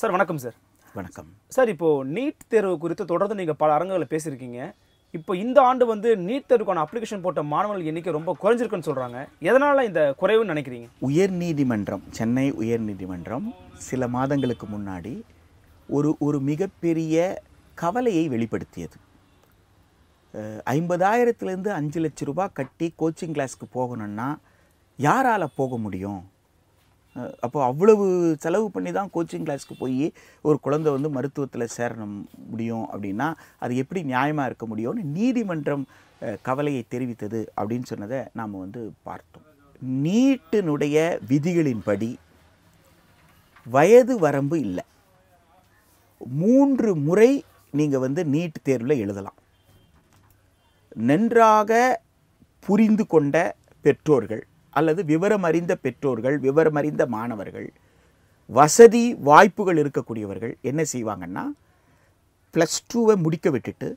sir வணக்கம் sir வணக்கம் sir இப்போது நீட் தேர்வு குறித்து தொடர்ந்து நீங்கள் பல அரங்குகளில் பேசியிருக்கீங்க இப்போ இந்த ஆண்டு வந்து நீட் தேர்வுக்கான அப்ளிகேஷன் போட்ட மாணவர்கள் எண்ணிக்கை ரொம்ப குறைஞ்சிருக்குன்னு சொல்கிறாங்க எதனால் இந்த குறைவுன்னு நினைக்கிறீங்க உயர்நீதிமன்றம் சென்னை உயர்நீதிமன்றம் சில மாதங்களுக்கு முன்னாடி ஒரு ஒரு மிகப்பெரிய கவலையை வெளிப்படுத்தியது ஐம்பதாயிரத்துலேருந்து அஞ்சு லட்ச ரூபா கட்டி கோச்சிங் கிளாஸ்க்கு போகணும்னா யாரால் போக முடியும் அப்போ அவ்வளவு செலவு பண்ணி தான் கோச்சிங் கிளாஸ்க்கு போய் ஒரு குழந்தை வந்து மருத்துவத்தில் சேரணும் முடியும் அப்படின்னா அது எப்படி நியாயமாக இருக்க முடியும்னு நீதிமன்றம் கவலையை தெரிவித்தது அப்படின்னு சொன்னதை நாம் வந்து பார்த்தோம் நீட்டினுடைய விதிகளின்படி வயது வரம்பு இல்லை மூன்று முறை நீங்கள் வந்து நீட் தேர்வில் எழுதலாம் நன்றாக புரிந்து கொண்ட பெற்றோர்கள் அல்லது விவரம் அறிந்த பெற்றோர்கள் விவரம் அறிந்த மாணவர்கள் வசதி வாய்ப்புகள் இருக்கக்கூடியவர்கள் என்ன செய்வாங்கன்னா ப்ளஸ் டூவை முடிக்க விட்டுட்டு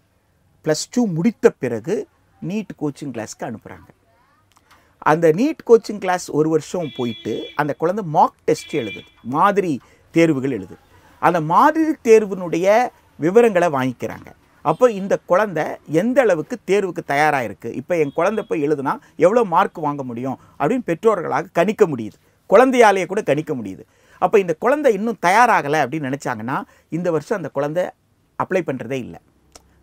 ப்ளஸ் டூ முடித்த பிறகு நீட் கோச்சிங் கிளாஸ்க்கு அனுப்புகிறாங்க அந்த நீட் கோச்சிங் கிளாஸ் ஒரு வருஷம் போயிட்டு அந்த குழந்தை மார்க் டெஸ்ட் எழுதுது மாதிரி தேர்வுகள் எழுது அந்த மாதிரி தேர்வினுடைய விவரங்களை வாங்கிக்கிறாங்க அப்போ இந்த குழந்தை எந்த அளவுக்கு தேர்வுக்கு தயாராக இருக்குது இப்போ என் குழந்தை போய் எழுதுனா எவ்வளோ மார்க் வாங்க முடியும் அப்படின்னு பெற்றோர்களாக கணிக்க முடியுது குழந்தையாலேயே கூட கணிக்க முடியுது அப்போ இந்த குழந்தை இன்னும் தயாராகலை அப்படின்னு நினச்சாங்கன்னா இந்த வருஷம் அந்த குழந்தை அப்ளை பண்ணுறதே இல்லை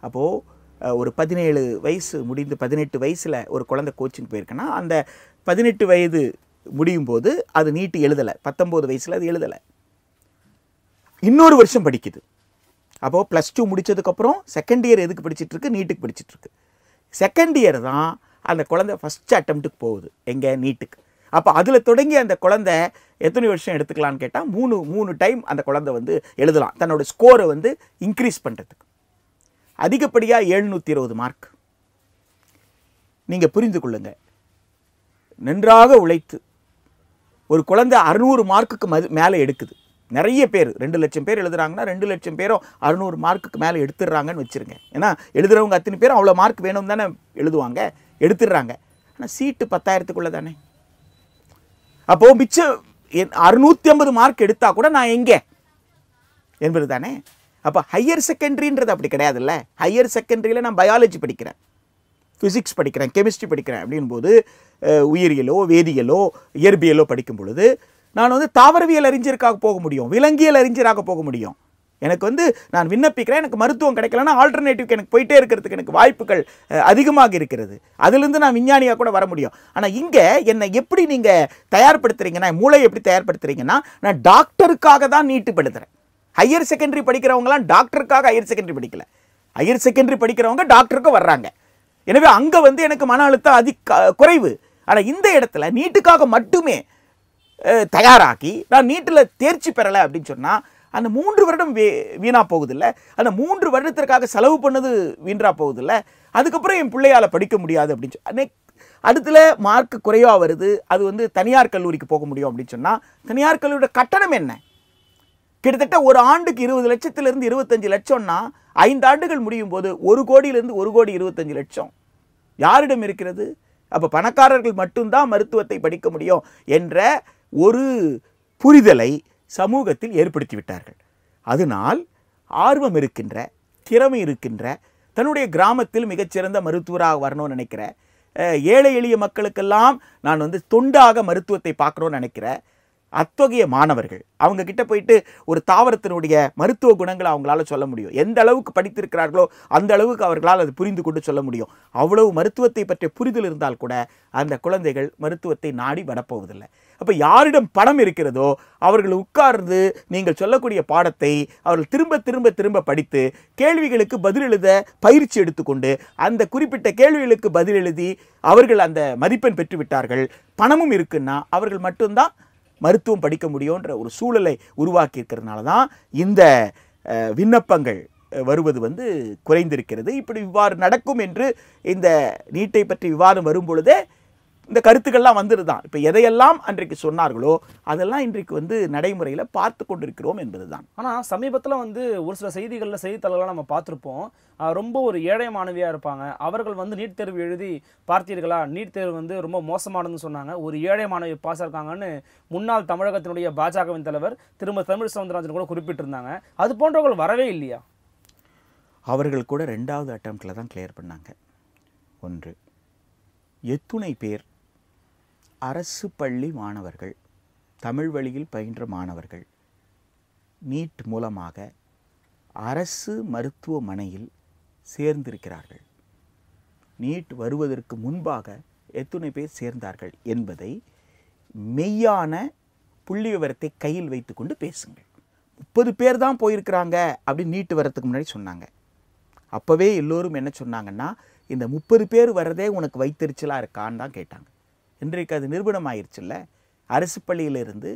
அப்போது ஒரு பதினேழு வயசு முடிந்து பதினெட்டு வயசில் ஒரு குழந்தை கோச்சிங் போயிருக்குன்னா அந்த பதினெட்டு வயது முடியும் போது அது நீட்டு எழுதலை பத்தொம்போது வயசில் அது எழுதலை இன்னொரு வருஷம் படிக்குது அப்போது ப்ளஸ் டூ முடித்ததுக்கப்புறம் செகண்ட் இயர் எதுக்கு படிச்சுட்ருக்கு நீட்டுக்கு படிச்சுட்ருக்கு செகண்ட் இயர் தான் அந்த குழந்தை ஃபஸ்ட் அட்டம்ப்ட்டுக்கு போகுது எங்கே நீட்டுக்கு அப்போ அதில் தொடங்கி அந்த குழந்தை எத்தனை வருஷம் எடுத்துக்கலான்னு கேட்டால் மூணு மூணு டைம் அந்த குழந்தை வந்து எழுதலாம் தன்னோடய ஸ்கோரை வந்து இன்க்ரீஸ் பண்ணுறதுக்கு அதிகப்படியாக எழுநூற்றி இருபது மார்க் நீங்கள் புரிந்து கொள்ளுங்க நன்றாக உழைத்து ஒரு குழந்தை அறுநூறு மார்க்குக்கு மது மேலே எடுக்குது நிறைய பேர் ரெண்டு லட்சம் பேர் எழுதுறாங்கன்னா ரெண்டு லட்சம் பேரும் அறுநூறு மார்க்குக்கு மேலே எடுத்துடுறாங்கன்னு வச்சுருங்க ஏன்னா எழுதுறவங்க அத்தனை பேரும் அவ்வளோ மார்க் வேணும் தானே எழுதுவாங்க எடுத்துடுறாங்க ஆனால் சீட்டு பத்தாயிரத்துக்குள்ளே தானே அப்போது மிச்சம் என் அறுநூற்றி ஐம்பது மார்க் எடுத்தால் கூட நான் எங்கே என்பது தானே அப்போ ஹையர் செகண்டரின்றது அப்படி கிடையாதுல்ல ஹையர் செகண்டரியில் நான் பயாலஜி படிக்கிறேன் ஃபிசிக்ஸ் படிக்கிறேன் கெமிஸ்ட்ரி படிக்கிறேன் அப்படின்போது உயிரியலோ வேதியியலோ இயற்பியலோ படிக்கும் பொழுது நான் வந்து தாவரவியல் அறிஞருக்காக போக முடியும் விலங்கியல் அறிஞராக போக முடியும் எனக்கு வந்து நான் விண்ணப்பிக்கிறேன் எனக்கு மருத்துவம் கிடைக்கலன்னா ஆல்டர்னேட்டிவ் எனக்கு போயிட்டே இருக்கிறதுக்கு எனக்கு வாய்ப்புகள் அதிகமாக இருக்கிறது அதுலேருந்து நான் விஞ்ஞானியாக கூட வர முடியும் ஆனால் இங்கே என்னை எப்படி நீங்கள் தயார்படுத்துகிறீங்கன்னா மூளை எப்படி தயார்படுத்துகிறீங்கன்னா நான் டாக்டருக்காக தான் நீட்டு படுத்துகிறேன் ஹையர் செகண்டரி படிக்கிறவங்களாம் டாக்டருக்காக ஹையர் செகண்டரி படிக்கலை ஹையர் செகண்டரி படிக்கிறவங்க டாக்டருக்கும் வர்றாங்க எனவே அங்கே வந்து எனக்கு மன அழுத்தம் அதி குறைவு ஆனால் இந்த இடத்துல நீட்டுக்காக மட்டுமே தயாராக்கி நான் நீட்டில் தேர்ச்சி பெறலை அப்படின்னு சொன்னால் அந்த மூன்று வருடம் வே வீணாக போகுதில்ல அந்த மூன்று வருடத்திற்காக செலவு பண்ணது வீணாக போகுதில்ல அதுக்கப்புறம் என் பிள்ளையால் படிக்க முடியாது அப்படின்னு சொல்லி அடுத்துல மார்க் குறைவாக வருது அது வந்து தனியார் கல்லூரிக்கு போக முடியும் அப்படின்னு சொன்னால் தனியார் கல்லூரியோட கட்டணம் என்ன கிட்டத்தட்ட ஒரு ஆண்டுக்கு இருபது லட்சத்திலிருந்து இருபத்தஞ்சு லட்சம்னா ஐந்து ஆண்டுகள் முடியும் போது ஒரு கோடியிலிருந்து ஒரு கோடி இருபத்தஞ்சு லட்சம் யாரிடம் இருக்கிறது அப்போ பணக்காரர்கள் மட்டும்தான் மருத்துவத்தை படிக்க முடியும் என்ற ஒரு புரிதலை சமூகத்தில் ஏற்படுத்திவிட்டார்கள் அதனால் ஆர்வம் இருக்கின்ற திறமை இருக்கின்ற தன்னுடைய கிராமத்தில் மிகச்சிறந்த மருத்துவராக வரணும்னு நினைக்கிற ஏழை எளிய மக்களுக்கெல்லாம் நான் வந்து தொண்டாக மருத்துவத்தை பார்க்கணும்னு நினைக்கிறேன் அத்தகைய மாணவர்கள் அவங்க கிட்ட போயிட்டு ஒரு தாவரத்தினுடைய மருத்துவ குணங்களை அவங்களால சொல்ல முடியும் எந்த அளவுக்கு படித்திருக்கிறார்களோ அந்த அளவுக்கு அவர்களால் அது புரிந்து கொண்டு சொல்ல முடியும் அவ்வளவு மருத்துவத்தை பற்றிய புரிதல் இருந்தால் கூட அந்த குழந்தைகள் மருத்துவத்தை நாடி வரப்போவதில்லை அப்போ யாரிடம் பணம் இருக்கிறதோ அவர்கள் உட்கார்ந்து நீங்கள் சொல்லக்கூடிய பாடத்தை அவர்கள் திரும்ப திரும்ப திரும்ப படித்து கேள்விகளுக்கு பதில் எழுத பயிற்சி எடுத்துக்கொண்டு அந்த குறிப்பிட்ட கேள்விகளுக்கு பதில் எழுதி அவர்கள் அந்த மதிப்பெண் பெற்றுவிட்டார்கள் பணமும் இருக்குன்னா அவர்கள் மட்டும்தான் மருத்துவம் படிக்க முடியும்ன்ற ஒரு சூழலை உருவாக்கி இருக்கிறதுனால தான் இந்த விண்ணப்பங்கள் வருவது வந்து குறைந்திருக்கிறது இப்படி இவ்வாறு நடக்கும் என்று இந்த நீட்டை பற்றி விவாதம் வரும்பொழுதே இந்த கருத்துக்கள்லாம் வந்துருதான் தான் இப்போ எதையெல்லாம் அன்றைக்கு சொன்னார்களோ அதெல்லாம் இன்றைக்கு வந்து நடைமுறையில் பார்த்து கொண்டிருக்கிறோம் என்பது தான் ஆனால் சமீபத்தில் வந்து ஒரு சில செய்திகளில் செய்தித்தாளர்களாக நம்ம பார்த்துருப்போம் ரொம்ப ஒரு ஏழை மாணவியாக இருப்பாங்க அவர்கள் வந்து நீட் தேர்வு எழுதி பார்த்தீர்களா நீட் தேர்வு வந்து ரொம்ப மோசமானதுன்னு சொன்னாங்க ஒரு ஏழை மாணவி பாஸ் இருக்காங்கன்னு முன்னாள் தமிழகத்தினுடைய பாஜகவின் தலைவர் திரும்ப தமிழ் சவுந்தரராஜன் கூட குறிப்பிட்டிருந்தாங்க அது போன்றவர்கள் வரவே இல்லையா அவர்கள் கூட ரெண்டாவது அட்டம்ப்டில் தான் கிளியர் பண்ணாங்க ஒன்று எத்துணை பேர் அரசு பள்ளி மாணவர்கள் தமிழ் வழியில் பயின்ற மாணவர்கள் நீட் மூலமாக அரசு மருத்துவமனையில் சேர்ந்திருக்கிறார்கள் நீட் வருவதற்கு முன்பாக எத்தனை பேர் சேர்ந்தார்கள் என்பதை மெய்யான புள்ளி விவரத்தை கையில் வைத்துக்கொண்டு பேசுங்கள் முப்பது பேர் தான் போயிருக்கிறாங்க அப்படின்னு நீட்டு வரத்துக்கு முன்னாடி சொன்னாங்க அப்போவே எல்லோரும் என்ன சொன்னாங்கன்னா இந்த முப்பது பேர் வர்றதே உனக்கு வைத்தறிச்சலாக இருக்கான்னு தான் கேட்டாங்க இன்றைக்கு அது நிரூபணமாயிருச்சுல்ல அரசு பள்ளியிலிருந்து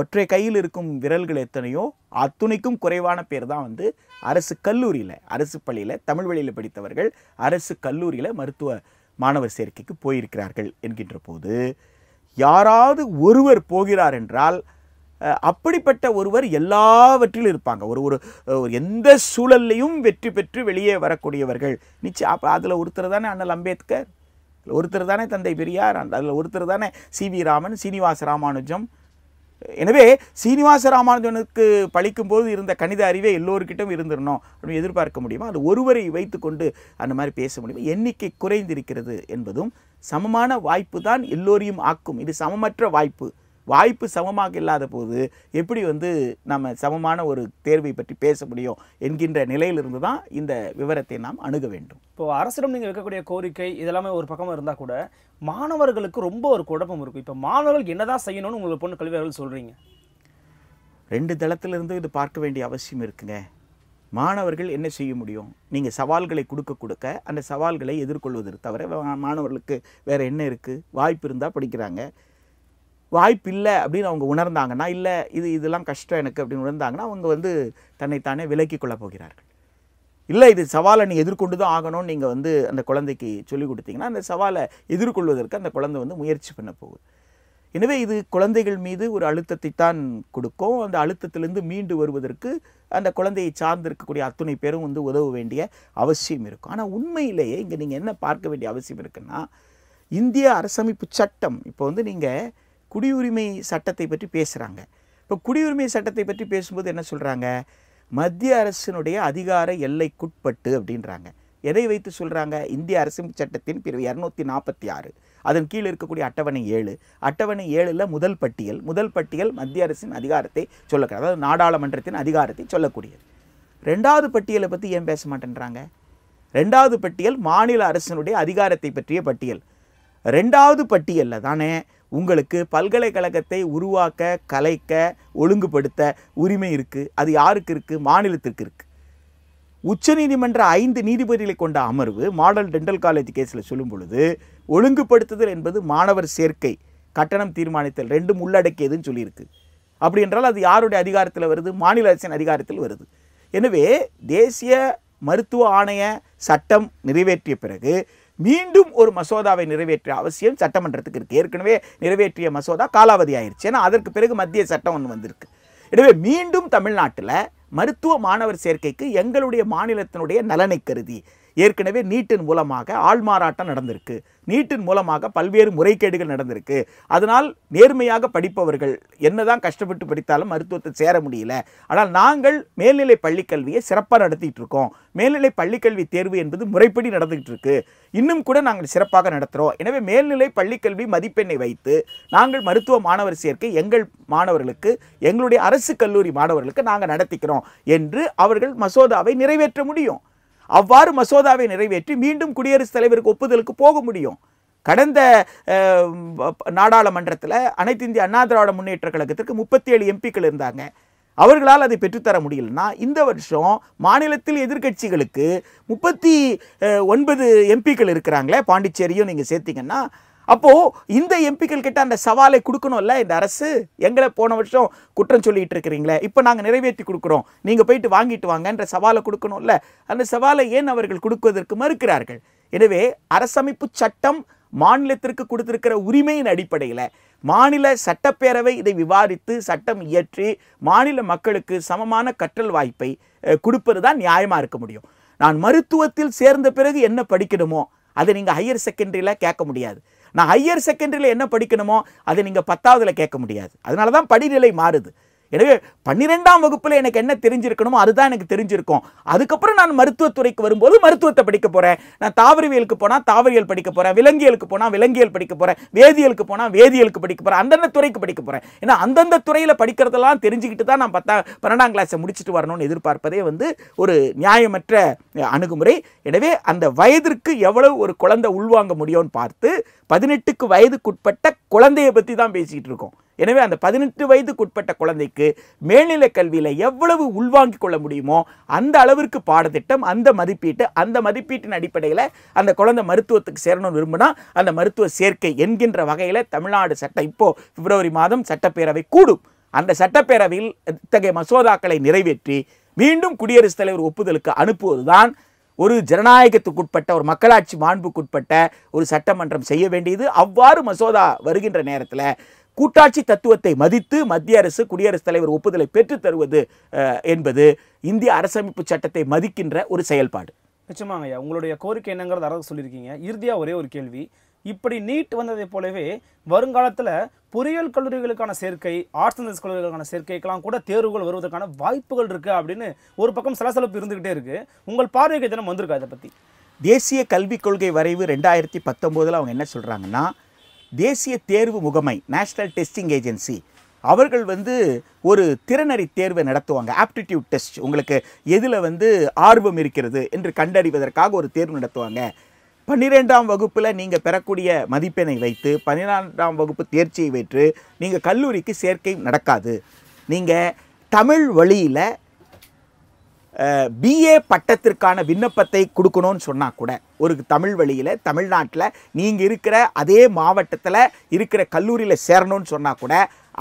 ஒற்றை கையில் இருக்கும் விரல்கள் எத்தனையோ அத்துணைக்கும் குறைவான பேர் தான் வந்து அரசு கல்லூரியில் அரசு பள்ளியில் தமிழ் வழியில் படித்தவர்கள் அரசு கல்லூரியில் மருத்துவ மாணவர் சேர்க்கைக்கு போயிருக்கிறார்கள் என்கின்ற போது யாராவது ஒருவர் போகிறார் என்றால் அப்படிப்பட்ட ஒருவர் எல்லாவற்றிலும் இருப்பாங்க ஒரு ஒரு எந்த சூழல்லையும் வெற்றி பெற்று வெளியே வரக்கூடியவர்கள் நிச்சயம் அப்போ அதில் ஒருத்தர் தானே அண்ணல் அம்பேத்கர் ஒருத்தர் தானே தந்தை பெரியார் அந்த அதில் ஒருத்தர் தானே சி வி ராமன் சீனிவாச ராமானுஜம் எனவே சீனிவாச ராமானுஜனுக்கு பழிக்கும்போது இருந்த கணித அறிவே எல்லோருக்கிட்டும் இருந்துடணும் அப்படின்னு எதிர்பார்க்க முடியுமா அது ஒருவரை வைத்துக்கொண்டு அந்த மாதிரி பேச முடியுமா எண்ணிக்கை குறைந்திருக்கிறது என்பதும் சமமான வாய்ப்பு தான் எல்லோரையும் ஆக்கும் இது சமமற்ற வாய்ப்பு வாய்ப்பு சமமாக இல்லாத போது எப்படி வந்து நம்ம சமமான ஒரு தேர்வை பற்றி பேச முடியும் என்கின்ற நிலையிலிருந்து தான் இந்த விவரத்தை நாம் அணுக வேண்டும் இப்போது அரசிடம் நீங்கள் வைக்கக்கூடிய கோரிக்கை இதெல்லாமே ஒரு பக்கம் இருந்தால் கூட மாணவர்களுக்கு ரொம்ப ஒரு குழப்பம் இருக்கும் இப்போ மாணவர்கள் என்னதான் செய்யணும்னு உங்களை பொண்ணு கல்வியாளர்கள் சொல்கிறீங்க ரெண்டு தளத்திலிருந்து இது பார்க்க வேண்டிய அவசியம் இருக்குங்க மாணவர்கள் என்ன செய்ய முடியும் நீங்கள் சவால்களை கொடுக்க கொடுக்க அந்த சவால்களை எதிர்கொள்வதற்கு தவிர மாணவர்களுக்கு வேறு என்ன இருக்குது வாய்ப்பு இருந்தால் படிக்கிறாங்க வாய்ப்பு இல்லை அப்படின்னு அவங்க உணர்ந்தாங்கன்னா இல்லை இது இதெல்லாம் கஷ்டம் எனக்கு அப்படின்னு உணர்ந்தாங்கன்னா அவங்க வந்து தன்னைத்தானே விலக்கி கொள்ளப் போகிறார்கள் இல்லை இது சவாலை நீ எதிர்கொண்டு தான் ஆகணும்னு நீங்கள் வந்து அந்த குழந்தைக்கு சொல்லிக் கொடுத்தீங்கன்னா அந்த சவாலை எதிர்கொள்வதற்கு அந்த குழந்தை வந்து முயற்சி பண்ண போகுது எனவே இது குழந்தைகள் மீது ஒரு அழுத்தத்தை தான் கொடுக்கும் அந்த அழுத்தத்திலிருந்து மீண்டு வருவதற்கு அந்த குழந்தையை சார்ந்திருக்கக்கூடிய அத்துணை பேரும் வந்து உதவ வேண்டிய அவசியம் இருக்கும் ஆனால் உண்மையிலேயே இங்கே நீங்கள் என்ன பார்க்க வேண்டிய அவசியம் இருக்குன்னா இந்திய அரசமைப்பு சட்டம் இப்போ வந்து நீங்கள் குடியுரிமை சட்டத்தை பற்றி பேசுகிறாங்க இப்போ குடியுரிமை சட்டத்தை பற்றி பேசும்போது என்ன சொல்கிறாங்க மத்திய அரசினுடைய அதிகார எல்லைக்குட்பட்டு அப்படின்றாங்க எதை வைத்து சொல்கிறாங்க இந்திய அரசின் சட்டத்தின் பிரிவு இரநூத்தி நாற்பத்தி ஆறு அதன் கீழே இருக்கக்கூடிய அட்டவணை ஏழு அட்டவணை ஏழில் முதல் பட்டியல் முதல் பட்டியல் மத்திய அரசின் அதிகாரத்தை சொல்லக்கூடாது அதாவது நாடாளுமன்றத்தின் அதிகாரத்தை சொல்லக்கூடியது ரெண்டாவது பட்டியலை பற்றி ஏன் பேச மாட்டேன்றாங்க ரெண்டாவது பட்டியல் மாநில அரசினுடைய அதிகாரத்தை பற்றிய பட்டியல் ரெண்டாவது பட்டியலில் தானே உங்களுக்கு பல்கலைக்கழகத்தை உருவாக்க கலைக்க ஒழுங்குபடுத்த உரிமை இருக்குது அது யாருக்கு இருக்குது மாநிலத்திற்கு இருக்குது உச்சநீதிமன்ற ஐந்து நீதிபதிகளை கொண்ட அமர்வு மாடல் டென்டல் காலேஜ் கேஸில் சொல்லும் பொழுது ஒழுங்குபடுத்துதல் என்பது மாணவர் சேர்க்கை கட்டணம் தீர்மானித்தல் ரெண்டும் உள்ளடக்கியதுன்னு சொல்லியிருக்கு அப்படி என்றால் அது யாருடைய அதிகாரத்தில் வருது மாநில அரசின் அதிகாரத்தில் வருது எனவே தேசிய மருத்துவ ஆணைய சட்டம் நிறைவேற்றிய பிறகு மீண்டும் ஒரு மசோதாவை நிறைவேற்றிய அவசியம் சட்டமன்றத்துக்கு இருக்குது ஏற்கனவே நிறைவேற்றிய மசோதா காலாவதி ஆயிடுச்சு ஏன்னா அதற்கு பிறகு மத்திய சட்டம் ஒன்று வந்திருக்கு எனவே மீண்டும் தமிழ்நாட்டில் மருத்துவ மாணவர் சேர்க்கைக்கு எங்களுடைய மாநிலத்தினுடைய நலனை கருதி ஏற்கனவே நீட்டின் மூலமாக ஆள்மாறாட்டம் நடந்திருக்கு நீட்டின் மூலமாக பல்வேறு முறைகேடுகள் நடந்திருக்கு அதனால் நேர்மையாக படிப்பவர்கள் என்னதான் கஷ்டப்பட்டு படித்தாலும் மருத்துவத்தை சேர முடியல ஆனால் நாங்கள் மேல்நிலை பள்ளிக்கல்வியை சிறப்பாக நடத்திட்டு இருக்கோம் மேல்நிலை பள்ளிக்கல்வி தேர்வு என்பது முறைப்படி நடந்துகிட்டு இருக்கு இன்னும் கூட நாங்கள் சிறப்பாக நடத்துகிறோம் எனவே மேல்நிலை பள்ளிக்கல்வி மதிப்பெண்ணை வைத்து நாங்கள் மருத்துவ மாணவர் சேர்க்கை எங்கள் மாணவர்களுக்கு எங்களுடைய அரசு கல்லூரி மாணவர்களுக்கு நாங்கள் நடத்திக்கிறோம் என்று அவர்கள் மசோதாவை நிறைவேற்ற முடியும் அவ்வாறு மசோதாவை நிறைவேற்றி மீண்டும் குடியரசுத் தலைவருக்கு ஒப்புதலுக்கு போக முடியும் கடந்த நாடாளுமன்றத்தில் அனைத்து இந்திய அண்ணா திராவிட முன்னேற்ற கழகத்திற்கு முப்பத்தி ஏழு எம்பிக்கள் இருந்தாங்க அவர்களால் அதை பெற்றுத்தர முடியலன்னா இந்த வருஷம் மாநிலத்தில் எதிர்கட்சிகளுக்கு முப்பத்தி ஒன்பது எம்பிக்கள் இருக்கிறாங்களே பாண்டிச்சேரியும் நீங்கள் சேர்த்திங்கன்னா அப்போது இந்த எம்பிக்கள் கிட்ட அந்த சவாலை கொடுக்கணும்ல இந்த அரசு எங்களை போன வருஷம் குற்றம் சொல்லிகிட்டு இருக்கிறீங்களே இப்போ நாங்கள் நிறைவேற்றி கொடுக்குறோம் நீங்கள் போயிட்டு வாங்கிட்டு வாங்கன்ற சவாலை கொடுக்கணும்ல அந்த சவாலை ஏன் அவர்கள் கொடுக்குவதற்கு மறுக்கிறார்கள் எனவே அரசமைப்பு சட்டம் மாநிலத்திற்கு கொடுத்திருக்கிற உரிமையின் அடிப்படையில் மாநில சட்டப்பேரவை இதை விவாதித்து சட்டம் இயற்றி மாநில மக்களுக்கு சமமான கற்றல் வாய்ப்பை கொடுப்பது தான் நியாயமாக இருக்க முடியும் நான் மருத்துவத்தில் சேர்ந்த பிறகு என்ன படிக்கணுமோ அதை நீங்கள் ஹையர் செகண்டரியில் கேட்க முடியாது நான் ஹையர் செகண்டரியில் என்ன படிக்கணுமோ அதை நீங்கள் பத்தாவதில் கேட்க முடியாது அதனால தான் படிநிலை மாறுது எனவே பன்னிரெண்டாம் வகுப்பில் எனக்கு என்ன தெரிஞ்சிருக்கணுமோ அதுதான் எனக்கு தெரிஞ்சிருக்கும் அதுக்கப்புறம் நான் மருத்துவத்துறைக்கு வரும்போது மருத்துவத்தை படிக்க போகிறேன் நான் தாவரவியலுக்கு போனால் தாவரியல் படிக்க போகிறேன் விலங்கியலுக்கு போனால் விலங்கியல் படிக்க போகிறேன் வேதியியலுக்கு போனால் வேதியியலுக்கு படிக்க போகிறேன் அந்தந்த துறைக்கு படிக்க போகிறேன் ஏன்னா அந்தந்த துறையில் படிக்கிறதெல்லாம் தெரிஞ்சுக்கிட்டு தான் நான் பத்தா பன்னெண்டாம் கிளாஸை முடிச்சுட்டு வரணும்னு எதிர்பார்ப்பதே வந்து ஒரு நியாயமற்ற அணுகுமுறை எனவே அந்த வயதிற்கு எவ்வளவு ஒரு குழந்தை உள்வாங்க முடியும்னு பார்த்து பதினெட்டுக்கு வயதுக்குட்பட்ட குழந்தையை பற்றி தான் பேசிக்கிட்டு இருக்கோம் எனவே அந்த பதினெட்டு வயதுக்குட்பட்ட குழந்தைக்கு மேல்நிலை கல்வியில் எவ்வளவு உள்வாங்கிக் கொள்ள முடியுமோ அந்த அளவிற்கு பாடத்திட்டம் அந்த மதிப்பீட்டு அந்த மதிப்பீட்டின் அடிப்படையில் அந்த குழந்தை மருத்துவத்துக்கு சேரணும்னு விரும்பினா அந்த மருத்துவ சேர்க்கை என்கின்ற வகையில் தமிழ்நாடு சட்டம் இப்போது பிப்ரவரி மாதம் சட்டப்பேரவை கூடும் அந்த சட்டப்பேரவையில் இத்தகைய மசோதாக்களை நிறைவேற்றி மீண்டும் குடியரசுத் தலைவர் ஒப்புதலுக்கு அனுப்புவதுதான் ஒரு ஜனநாயகத்துக்குட்பட்ட ஒரு மக்களாட்சி மாண்புக்குட்பட்ட ஒரு சட்டமன்றம் செய்ய வேண்டியது அவ்வாறு மசோதா வருகின்ற நேரத்தில் கூட்டாட்சி தத்துவத்தை மதித்து மத்திய அரசு குடியரசுத் தலைவர் ஒப்புதலை பெற்றுத் தருவது என்பது இந்திய அரசமைப்பு சட்டத்தை மதிக்கின்ற ஒரு செயல்பாடு நிச்சயமாக ஐயா உங்களுடைய கோரிக்கை என்னங்கிறத அரசு சொல்லியிருக்கீங்க இறுதியாக ஒரே ஒரு கேள்வி இப்படி நீட் வந்ததை போலவே வருங்காலத்தில் பொறியியல் கல்லூரிகளுக்கான சேர்க்கை ஆர்ட்ஸ் அண்ட் சயின்ஸ் கல்லூரிகளுக்கான சேர்க்கைக்கெல்லாம் கூட தேர்வுகள் வருவதற்கான வாய்ப்புகள் இருக்குது அப்படின்னு ஒரு பக்கம் சலசலப்பு இருந்துக்கிட்டே இருக்குது உங்கள் பார்வைக்கு தினம் வந்திருக்கா இதை பற்றி தேசிய கல்விக் கொள்கை வரைவு ரெண்டாயிரத்தி பத்தொம்போதில் அவங்க என்ன சொல்கிறாங்கன்னா தேசிய தேர்வு முகமை நேஷ்னல் டெஸ்டிங் ஏஜென்சி அவர்கள் வந்து ஒரு திறனறி தேர்வை நடத்துவாங்க ஆப்டிடியூட் டெஸ்ட் உங்களுக்கு எதில் வந்து ஆர்வம் இருக்கிறது என்று கண்டறிவதற்காக ஒரு தேர்வு நடத்துவாங்க பன்னிரெண்டாம் வகுப்பில் நீங்கள் பெறக்கூடிய மதிப்பெண்ணை வைத்து பன்னிரெண்டாம் வகுப்பு தேர்ச்சியை வைத்து நீங்கள் கல்லூரிக்கு சேர்க்கை நடக்காது நீங்கள் தமிழ் வழியில் பிஏ பட்டத்திற்கான விண்ணப்பத்தை கொடுக்கணும்னு சொன்னால் கூட ஒரு தமிழ் வழியில் தமிழ்நாட்டில் நீங்கள் இருக்கிற அதே மாவட்டத்தில் இருக்கிற கல்லூரியில் சேரணும்னு சொன்னால் கூட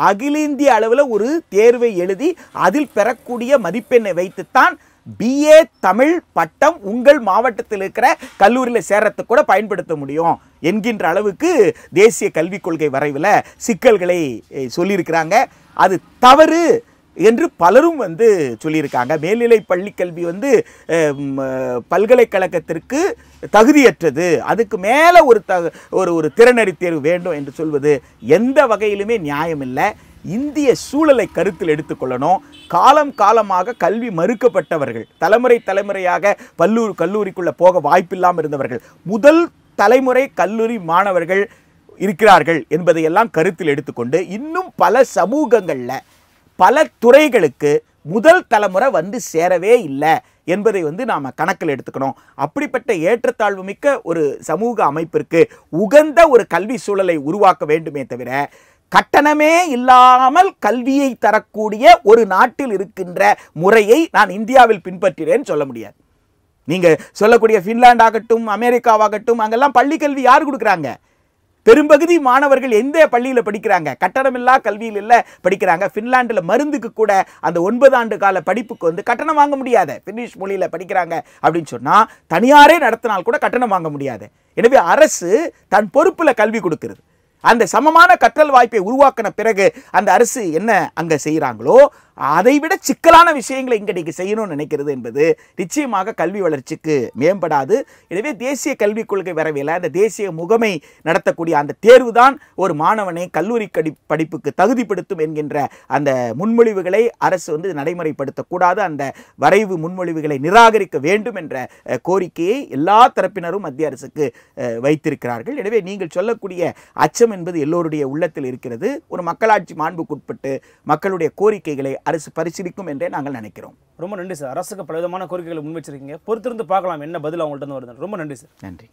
அகில இந்திய அளவில் ஒரு தேர்வை எழுதி அதில் பெறக்கூடிய மதிப்பெண்ணை வைத்துத்தான் பிஏ தமிழ் பட்டம் உங்கள் மாவட்டத்தில் இருக்கிற கல்லூரியில் சேரத்துக்கு கூட பயன்படுத்த முடியும் என்கின்ற அளவுக்கு தேசிய கல்விக் கொள்கை வரைவில் சிக்கல்களை சொல்லியிருக்கிறாங்க அது தவறு என்று பலரும் வந்து சொல்லியிருக்காங்க மேல்நிலை பள்ளி கல்வி வந்து பல்கலைக்கழகத்திற்கு தகுதியற்றது அதுக்கு மேலே ஒரு த ஒரு ஒரு திறனறி தேர்வு வேண்டும் என்று சொல்வது எந்த வகையிலுமே நியாயமில்லை இந்திய சூழலை கருத்தில் எடுத்துக்கொள்ளணும் காலம் காலமாக கல்வி மறுக்கப்பட்டவர்கள் தலைமுறை தலைமுறையாக பல்லூர் கல்லூரிக்குள்ளே போக வாய்ப்பில்லாமல் இருந்தவர்கள் முதல் தலைமுறை கல்லூரி மாணவர்கள் இருக்கிறார்கள் என்பதையெல்லாம் கருத்தில் எடுத்துக்கொண்டு இன்னும் பல சமூகங்களில் பல துறைகளுக்கு முதல் தலைமுறை வந்து சேரவே இல்லை என்பதை வந்து நாம் கணக்கில் எடுத்துக்கணும் அப்படிப்பட்ட ஏற்றத்தாழ்வு மிக்க ஒரு சமூக அமைப்பிற்கு உகந்த ஒரு கல்வி சூழலை உருவாக்க வேண்டுமே தவிர கட்டணமே இல்லாமல் கல்வியை தரக்கூடிய ஒரு நாட்டில் இருக்கின்ற முறையை நான் இந்தியாவில் பின்பற்றுகிறேன் சொல்ல முடியாது நீங்கள் சொல்லக்கூடிய ஃபின்லாண்ட் ஆகட்டும் அமெரிக்காவாகட்டும் அங்கெல்லாம் பள்ளிக்கல்வி யார் கொடுக்குறாங்க பெரும்பகுதி மாணவர்கள் எந்த பள்ளியில் படிக்கிறாங்க கட்டணமில்லா கல்வியில் இல்லை படிக்கிறாங்க ஃபின்லாண்டில் மருந்துக்கு கூட அந்த ஒன்பது ஆண்டு கால படிப்புக்கு வந்து கட்டணம் வாங்க முடியாது ஃபின்னிஷ் மொழியில் படிக்கிறாங்க அப்படின்னு சொன்னால் தனியாரே நடத்தினால் கூட கட்டணம் வாங்க முடியாது எனவே அரசு தன் பொறுப்பில் கல்வி கொடுக்கிறது அந்த சமமான கற்றல் வாய்ப்பை உருவாக்கின பிறகு அந்த அரசு என்ன அங்கே செய்கிறாங்களோ அதை விட சிக்கலான விஷயங்களை இங்கே நீங்கள் செய்யணும்னு நினைக்கிறது என்பது நிச்சயமாக கல்வி வளர்ச்சிக்கு மேம்படாது எனவே தேசிய கல்விக் கொள்கை வரவில்லை அந்த தேசிய முகமை நடத்தக்கூடிய அந்த தேர்வு தான் ஒரு மாணவனை கல்லூரி கடி படிப்புக்கு தகுதிப்படுத்தும் என்கின்ற அந்த முன்மொழிவுகளை அரசு வந்து நடைமுறைப்படுத்தக்கூடாது அந்த வரைவு முன்மொழிவுகளை நிராகரிக்க வேண்டும் என்ற கோரிக்கையை எல்லா தரப்பினரும் மத்திய அரசுக்கு வைத்திருக்கிறார்கள் எனவே நீங்கள் சொல்லக்கூடிய அச்சம் என்பது எல்லோருடைய உள்ளத்தில் இருக்கிறது ஒரு மக்களாட்சி மாண்புக்குட்பட்டு மக்களுடைய கோரிக்கைகளை அரசு பரிசீலிக்கும் என்றே நாங்கள் நினைக்கிறோம் ரொம்ப நன்றி சார் அரசுக்கு பலவிதமான கோரிக்கைகளை வச்சிருக்கீங்க பொறுத்திருந்து பார்க்கலாம் என்ன பதில் அவங்கள்ட்ட வருது ரொம்ப நன்றி சார் நன்றி